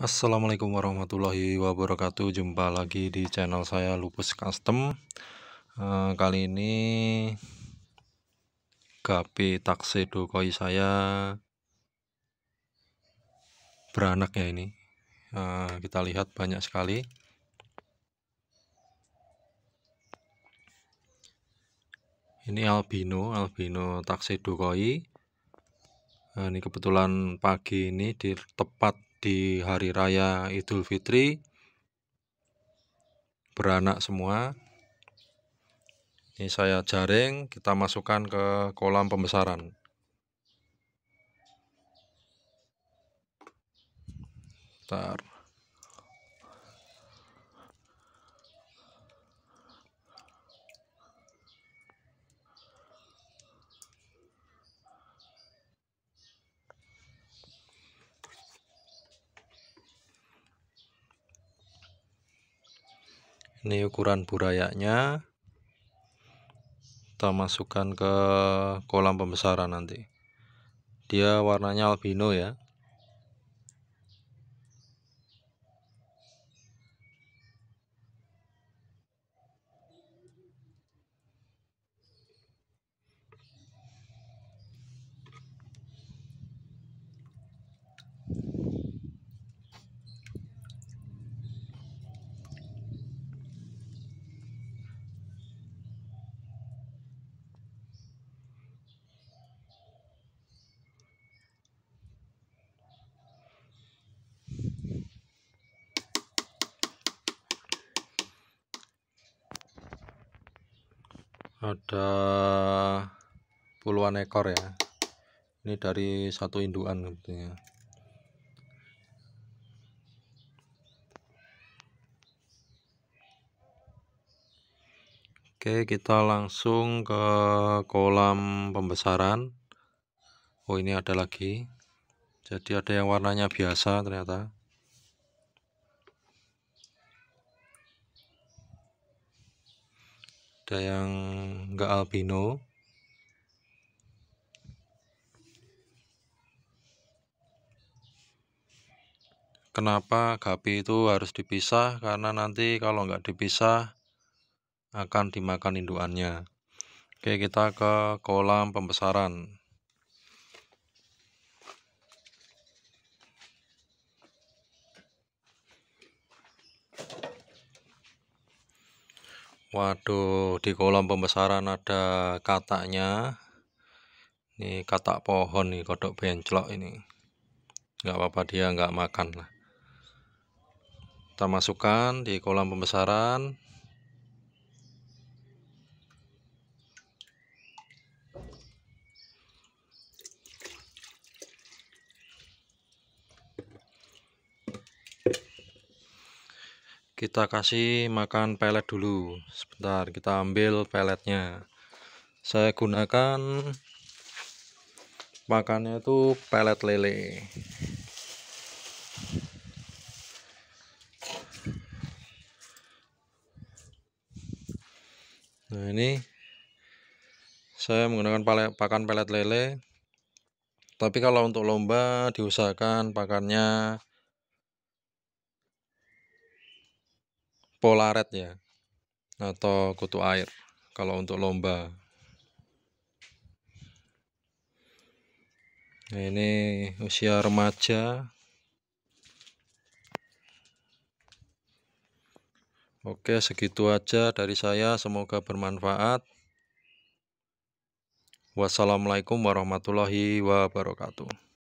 Assalamualaikum warahmatullahi wabarakatuh Jumpa lagi di channel saya Lupus Custom eh, Kali ini Gapi taksi dokoi saya Beranak ya ini eh, Kita lihat banyak sekali Ini albino Albino taksi dokoi eh, Ini kebetulan pagi ini di tepat di hari raya Idul Fitri beranak semua. Ini saya jaring, kita masukkan ke kolam pembesaran. Bentar. ini ukuran burayaknya kita masukkan ke kolam pembesaran nanti dia warnanya albino ya ada puluhan ekor ya ini dari satu induan sebetulnya Oke kita langsung ke kolam pembesaran Oh ini ada lagi jadi ada yang warnanya biasa ternyata ada yang enggak albino kenapa gapi itu harus dipisah karena nanti kalau enggak dipisah akan dimakan induannya oke kita ke kolam pembesaran Waduh, di kolam pembesaran ada kataknya. Ini katak pohon nih, kodok bencelok ini. Enggak apa-apa dia enggak makan lah. Kita masukkan di kolam pembesaran. kita kasih makan pelet dulu sebentar kita ambil peletnya saya gunakan makannya itu pelet lele nah ini saya menggunakan pelet, pakan pelet lele tapi kalau untuk lomba diusahakan pakannya polaret ya atau kutu air kalau untuk lomba nah ini usia remaja Oke, segitu aja dari saya. Semoga bermanfaat. Wassalamualaikum warahmatullahi wabarakatuh.